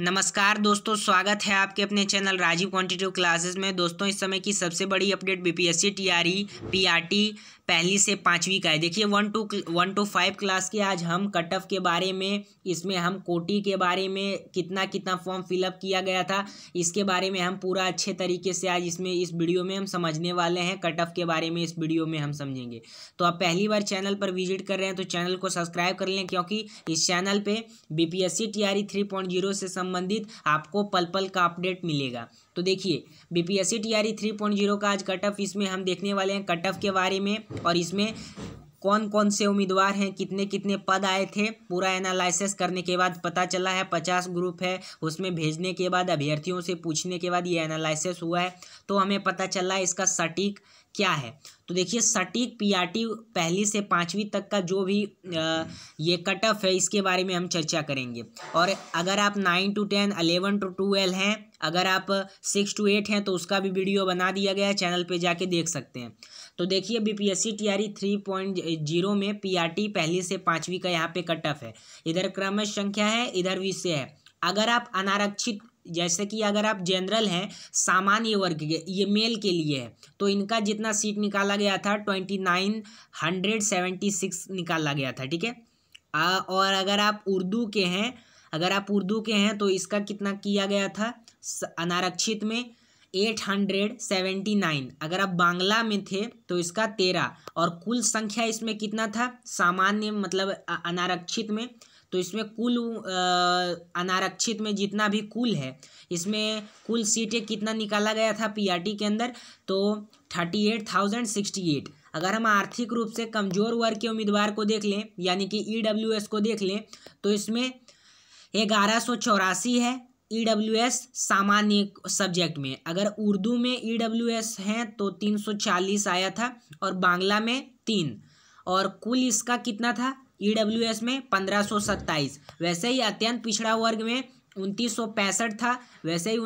नमस्कार दोस्तों स्वागत है आपके अपने चैनल राजीव क्वांटिटिव क्लासेस में दोस्तों इस समय की सबसे बड़ी अपडेट बीपीएससी टीआरई पीआरटी पहली से पाँचवीं का है देखिए one two one two five class के आज हम कट ऑफ के बारे में इसमें हम कोटी के बारे में कितना कितना फॉर्म फिलअप किया गया था इसके बारे में हम पूरा अच्छे तरीके से आज इसमें इस वीडियो में हम समझने वाले हैं कट ऑफ के बारे में इस वीडियो में हम समझेंगे तो आप पहली बार चैनल पर विजिट कर रहे हैं तो चैनल को सब्सक्राइब कर लें क्योंकि इस चैनल पर बी पी एस से संबंधित आपको पल पल का अपडेट मिलेगा तो देखिए बीपीएससी टीआरई जीरो का आज कट ऑफ इसमें हम देखने वाले हैं कट ऑफ के बारे में और इसमें कौन कौन से उम्मीदवार हैं कितने कितने पद आए थे पूरा एनालिसिस करने के बाद पता चला है पचास ग्रुप है उसमें भेजने के बाद अभ्यर्थियों से पूछने के बाद ये एनालिसिस हुआ है तो हमें पता चला है इसका सटीक क्या है तो देखिए सटीक पीआरटी पहली से पाँचवीं तक का जो भी आ, ये कट ऑफ है इसके बारे में हम चर्चा करेंगे और अगर आप nine to ten eleven to twelve हैं अगर आप सिक्स टू एट हैं तो उसका भी वीडियो बना दिया गया है चैनल पे जाके देख सकते हैं तो देखिए BPSC TRE three point zero में पीआरटी पहली से पाँचवीं का यहाँ पे कट ऑफ है इधर क्रमश संख्या है इधर विषय है अगर आप अनारक्षित जैसे कि अगर आप जनरल हैं सामान्य वर्ग के ये मेल के लिए है तो इनका जितना सीट निकाला गया था twenty nine hundred seventy six निकाला गया था ठीक है और अगर आप उर्दू के हैं अगर आप उर्दू के हैं तो इसका कितना किया गया था अनारक्षित में एट हंड्रेड सेवेंटी नाइन अगर आप बांग्ला में थे तो इसका तेरह और कुल संख्या इसमें कितना था सामान्य मतलब अनारक्षित में तो इसमें कुल अनारक्षित में जितना भी कुल है इसमें कुल सीटें कितना निकाला गया था पीआरटी के अंदर तो thirty eight thousand sixty eight अगर हम आर्थिक रूप से कमज़ोर वर्ग के उम्मीदवार को देख लें यानी कि ई e को देख लें तो इसमें ग्यारह सौ चौरासी है ई डब्ल्यू एस सामान्य सब्जेक्ट में अगर उर्दू में ई डब्ल्यू एस तो तीन सौ चालीस आया था और बांग्ला में तीन और कुल इसका कितना था ई में पंद्रह वैसे ही अत्यंत पिछड़ा वर्ग में उनतीस था वैसे ही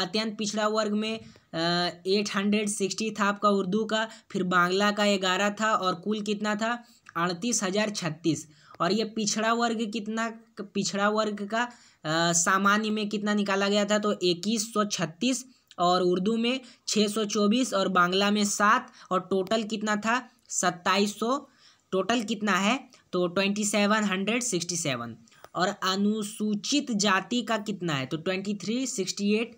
अत्यंत पिछड़ा वर्ग में एट हंड्रेड सिक्सटी था आपका उर्दू का फिर बांग्ला का ग्यारह था और कुल कितना था अड़तीस हज़ार छत्तीस और ये पिछड़ा वर्ग कितना पिछड़ा वर्ग का सामान्य में कितना निकाला गया था तो इक्कीस सौ छत्तीस और उर्दू में छः सौ चौबीस और बांग्ला में सात और टोटल कितना था सत्ताईस सौ टोटल कितना है तो twenty seven hundred sixty seven और अनुसूचित जाति का कितना है तो ट्वेंटी थ्री सिक्सटी एट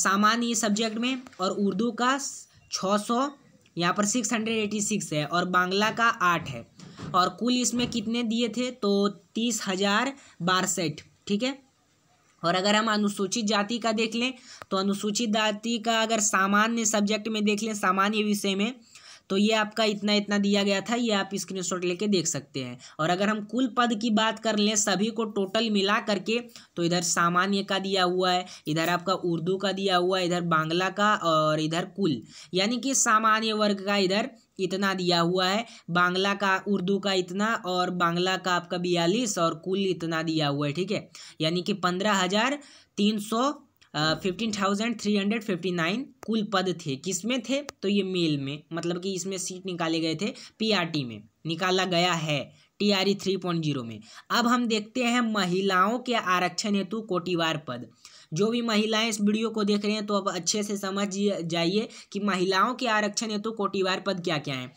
सामान्य सब्जेक्ट में और उर्दू का छः सौ यहाँ पर सिक्स हंड्रेड एटी सिक्स है और बांग्ला का आठ है और कुल इसमें कितने दिए थे तो तीस हज़ार बासठ ठीक है और अगर हम अनुसूचित जाति का देख लें तो अनुसूचित जाति का अगर सामान्य सब्जेक्ट में देख लें सामान्य विषय में तो ये आपका इतना इतना दिया गया था ये आप स्क्रीनशॉट लेके देख सकते हैं और अगर हम कुल पद की बात कर लें सभी को टोटल मिला करके तो इधर सामान्य का दिया हुआ है इधर आपका उर्दू का दिया हुआ है इधर बांग्ला का और इधर कुल यानी कि सामान्य वर्ग का इधर इतना दिया हुआ है बांग्ला का उर्दू का इतना और बांग्ला का आपका बयालीस और कुल इतना दिया हुआ है ठीक है यानी कि पंद्रह हज़ार तीन सौ fifteen thousand three hundred fifty nine कुल पद थे किसमें थे तो ये मेल में मतलब कि इसमें सीट निकाले गए थे पीआरटी में निकाला गया है T R E three point zero में अब हम देखते हैं महिलाओं के आरक्षण हेतु कोटिवार पद जो भी महिलाएं इस वीडियो को देख रहे हैं तो अब अच्छे से समझ जाइए कि महिलाओं के आरक्षण हेतु कोटिवार पद क्या क्या हैं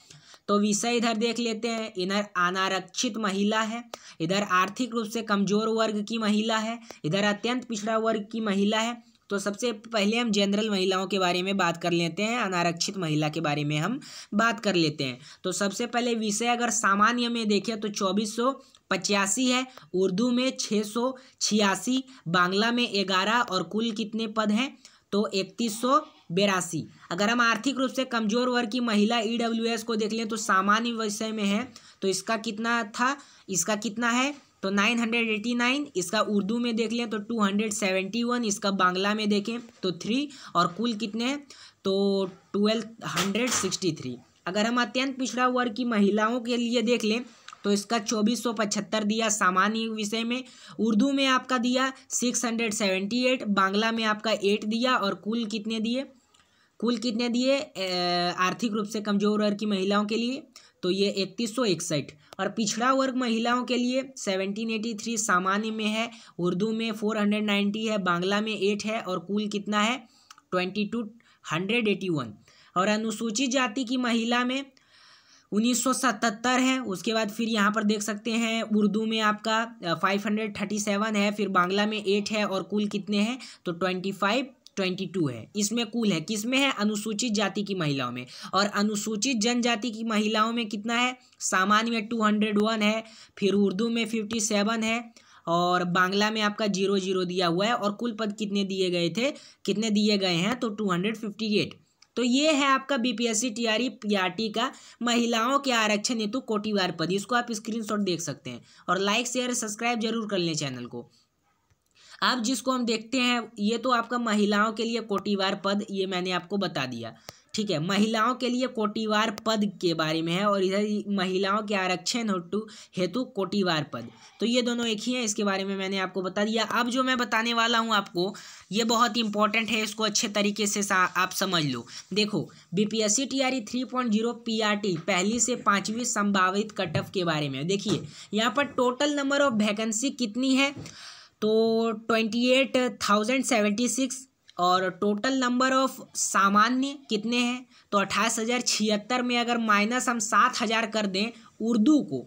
तो विषय इधर देख लेते हैं इधर अनारक्षित महिला है इधर आर्थिक रूप से कमजोर वर्ग की महिला है इधर अत्यंत पिछड़ा वर्ग की महिला है तो सबसे पहले हम जनरल महिलाओं के बारे में बात कर लेते हैं अनारक्षित महिला के बारे में हम बात कर लेते हैं तो सबसे पहले विषय अगर सामान्य में देखें तो चौबीस पचासी है उर्दू में छः सौ छियासी बांग्ला में ग्यारह और कुल कितने पद हैं तो इकतीस सौ बेरासी अगर हम आर्थिक रूप से कमजोर वर्ग की महिला ई e को देख लें तो सामान्य विषय में है तो इसका कितना था इसका कितना है तो 989 इसका उर्दू में देख लें तो 271 इसका बांग्ला में देखें तो थ्री और कुल कितने हैं तो 1263 अगर हम अत्यंत पिछड़ा वर्ग की महिलाओं के लिए देख लें तो इसका चौबीस सौ पचहत्तर दिया सामान्य विषय में उर्दू में आपका दिया six hundred seventy eight Bangla में आपका एट दिया और कुल कितने दिए कुल कितने दिए आर्थिक रूप से कमजोर वर्ग की महिलाओं के लिए तो ये इकतीस सौ इकसठ और पिछड़ा वर्ग महिलाओं के लिए 1783 सामान्य में है उर्दू में 490 है बांग्ला में एट है और कुल कितना है twenty two hundred eighty one और अनुसूचित जाति की महिला में 1977 है उसके बाद फिर यहाँ पर देख सकते हैं उर्दू में आपका 537 है फिर बांग्ला में एट है और कुल कितने हैं तो फाइव ट्वेंटी टू है इसमें कुल है किसमें है अनुसूचित जाति की महिलाओं में और अनुसूचित जनजाति की महिलाओं में कितना है सामान्य में टू हंड्रेड वन है फिर उर्दू में फिफ्टी सेवन है और बांग्ला में आपका जीरो जीरो दिया हुआ है और कुल पद कितने दिए गए थे कितने दिए गए हैं तो टू हंड्रेड फिफ्टी एट तो ये है आपका बीपीएससी टीआरई पीआरटी का महिलाओं के आरक्षण हेतु कोटिवार पद इसको आप स्क्रीनशॉट देख सकते हैं और लाइक शेयर सब्सक्राइब जरूर कर लें चैनल को अब जिसको हम देखते हैं ये तो आपका महिलाओं के लिए कोटिवार पद ये मैंने आपको बता दिया ठीक है महिलाओं के लिए कोटिवार पद के बारे में है और इधर महिलाओं के आरक्षण हेतु हेतु कोटिवार पद तो ये दोनों एक ही हैं इसके बारे में मैंने आपको बता दिया अब जो मैं बताने वाला हूँ आपको ये बहुत इंपॉर्टेंट है इसको अच्छे तरीके से आप समझ लो देखो B P S C T R E three point zero P R T पहली से पाँचवीं संभावित कट ऑफ के बारे में देखिए यहाँ पर टोटल नंबर ऑफ वैकेंसी कितनी है तो twenty eight thousand seventy six और टोटल नंबर ऑफ सामान्य कितने हैं तो अट्ठाईस हज़ार छिहत्तर में अगर माइनस हम सात हज़ार कर दें उर्दू को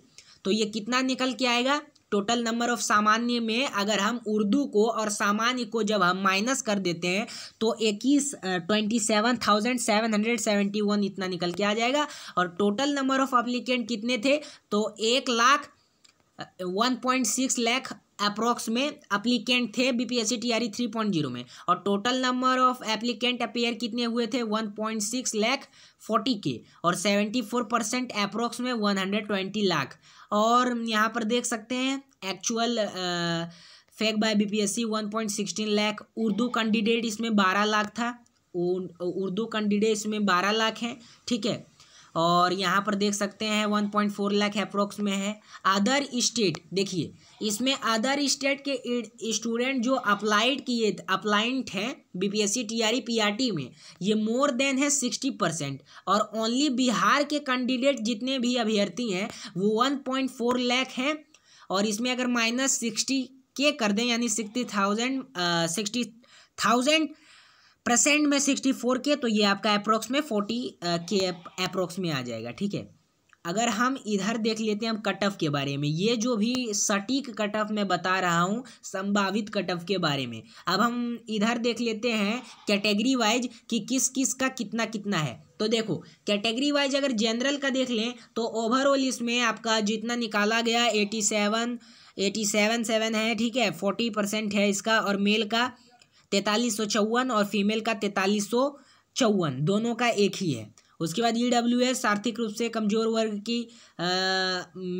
तो ये कितना निकल के आएगा टोटल नंबर ऑफ सामान्य में अगर हम उर्दू को और सामान्य को जब हम माइनस कर देते हैं तो इक्कीस twenty seven thousand seven hundred seventy one इतना निकल के आ जाएगा और टोटल नंबर ऑफ अप्लीकेंट कितने थे तो एक lakh one point six lakh approx में अप्लीकेंट थे B P S C T three point zero में और total number of applicant appear कितने हुए थे one point six lakh forty के और सेवेंटी फोर परसेंट अप्रॉक्स में वन हंड्रेड ट्वेंटी लाख और यहाँ पर देख सकते हैं actual fake by B P S C one point sixteen lakh Urdu candidate इसमें बारह लाख था उर्दू कैंडिडेट इसमें बारह लाख हैं ठीक है और यहाँ पर देख सकते हैं 1.4 लाख अप्रोक्स में है अदर स्टेट देखिए इसमें अदर स्टेट के स्टूडेंट जो अप्लाइड किए अप्लाइंट हैं बीपीएससी टीआरई पीआरटी में ये मोर देन है सिक्सटी परसेंट और ओनली बिहार के कैंडिडेट जितने भी अभ्यर्थी हैं वो वन पॉइंट फोर लैख हैं और इसमें अगर माइनस सिक्सटी के कर दें यानी sixty thousand sixty thousand percent में सिक्सटी फोर के तो ये आपका अप्रोक्स में फोर्टी के अप्रोक्स में आ जाएगा ठीक है अगर हम इधर देख लेते हैं हम कट ऑफ के बारे में ये जो भी सटीक कट ऑफ मैं बता रहा हूँ संभावित कट ऑफ के बारे में अब हम इधर देख लेते हैं कैटेगरी वाइज कि किस किस का कितना कितना है तो देखो कैटेगरी वाइज अगर जनरल का देख लें तो ओवरऑल इसमें आपका जितना निकाला गया eighty seven eighty seven seven है ठीक है फोर्टी परसेंट है इसका और मेल का तैंतालीस सौ चौवन और फीमेल का तैंतालीस सौ चौवन दोनों का एक ही है उसके बाद ई डब्ल्यू एस आर्थिक रूप से कमज़ोर वर्ग की आ,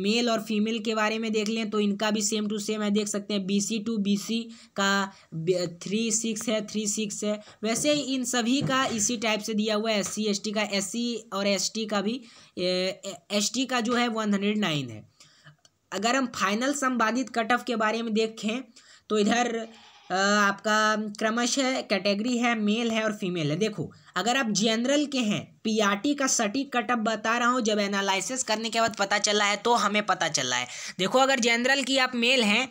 मेल और फीमेल के बारे में देख लें तो इनका भी सेम टू सेम है देख सकते हैं B C two B C का थ्री सिक्स है थ्री सिक्स है वैसे इन सभी का इसी टाइप से दिया हुआ है एस सी एस टी का एस सी और एस टी का भी एस टी का जो है वन हंड्रेड नाइन है अगर हम फाइनल संबाधित कट ऑफ के बारे में देखें तो इधर आपका क्रमशः कैटेगरी है मेल है और फीमेल है देखो अगर आप जनरल के हैं पीआरटी का सटीक कटअप बता रहा हूँ जब एनालिसिस करने के बाद पता चला है तो हमें पता चला है देखो अगर जनरल की आप मेल हैं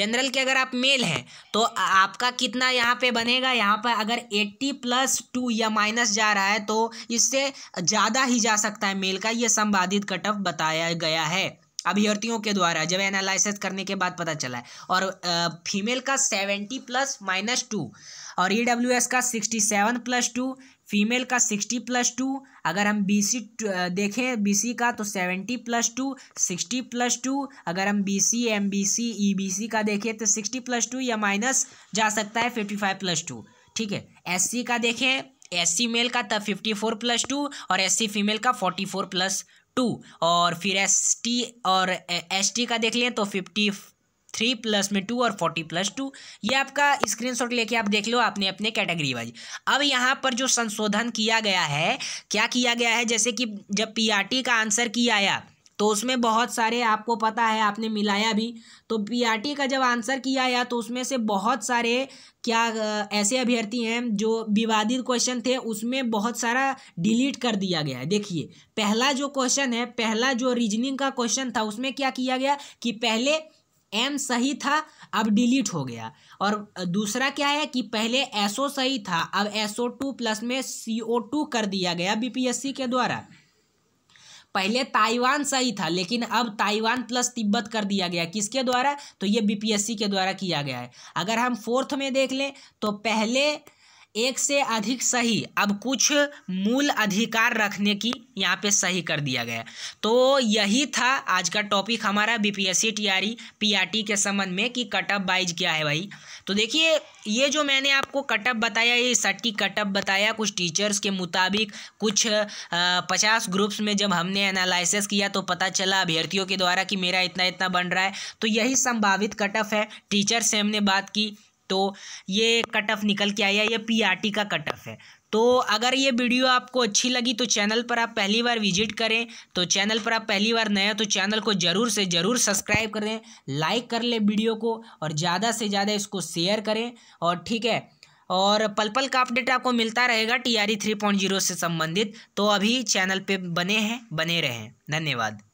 जनरल के अगर आप मेल हैं तो आपका कितना यहाँ पे बनेगा यहाँ पर अगर 80 प्लस टू या माइनस जा रहा है तो इससे ज़्यादा ही जा सकता है मेल का ये संवादित कटअप बताया गया है अभ्यर्थियों के द्वारा जब एनालिसिस करने के बाद पता चला है और फीमेल का सेवेंटी प्लस माइनस टू और ई डब्ल्यू एस का sixty seven plus two female का सिक्सटी प्लस टू अगर हम बी सी देखें बी सी का तो seventy plus two sixty plus two अगर हम B C M B C E B C का देखें तो सिक्सटी प्लस टू या माइनस जा सकता है फिफ्टी फाइव प्लस टू ठीक है एस सी का देखें एस सी मेल का तब फिफ्टी फोर प्लस टू और एस सी फीमेल का फोर्टी फोर प्लस टू और फिर एस टी और एस टी का देख लें तो फिफ्टी थ्री प्लस में टू और फोर्टी प्लस टू ये आपका स्क्रीनशॉट लेके आप देख लो आपने अपने कैटेगरी वाइज अब यहाँ पर जो संशोधन किया गया है क्या किया गया है जैसे कि जब पीआरटी का आंसर किया आया तो उसमें बहुत सारे आपको पता है आपने मिलाया भी तो पीआरटी का जब आंसर किया या तो उसमें से बहुत सारे क्या ऐसे अभ्यर्थी हैं जो विवादित क्वेश्चन थे उसमें बहुत सारा डिलीट कर दिया गया है देखिए पहला जो क्वेश्चन है पहला जो रीजनिंग का क्वेश्चन था उसमें क्या किया गया कि पहले एम सही था अब डिलीट हो गया और दूसरा क्या है कि पहले एसओ सही था अब एसओ टू प्लस में सी ओ टू कर दिया गया बीपीएससी के द्वारा पहले ताइवान सही था लेकिन अब ताइवान प्लस तिब्बत कर दिया गया किसके द्वारा तो ये बीपीएससी के द्वारा किया गया है अगर हम फोर्थ में देख लें तो पहले एक से अधिक सही अब कुछ मूल अधिकार रखने की यहाँ पे सही कर दिया गया तो यही था आज का टॉपिक हमारा बीपीएससी टीआरई पीआरटी के संबंध में कि कटअप वाइज क्या है भाई तो देखिए ये जो मैंने आपको कटअप बताया ये सट्टी कटअप बताया कुछ टीचर्स के मुताबिक कुछ पचास ग्रुप्स में जब हमने एनालिसिस किया तो पता चला अभ्यर्थियों के द्वारा कि मेरा इतना इतना बन रहा है तो यही संभावित कटअप है टीचर से हमने बात की तो ये कट ऑफ निकल के आया ये टी का कट ऑफ है तो अगर ये वीडियो आपको अच्छी लगी तो चैनल पर आप पहली बार विजिट करें तो चैनल पर आप पहली बार नए तो चैनल को ज़रूर से ज़रूर सब्सक्राइब करें लाइक कर लें वीडियो को और ज़्यादा से ज़्यादा इसको शेयर करें और ठीक है और पल पल का अपडेट आपको मिलता रहेगा T R three point zero से संबंधित तो अभी चैनल पे बने हैं बने रहें धन्यवाद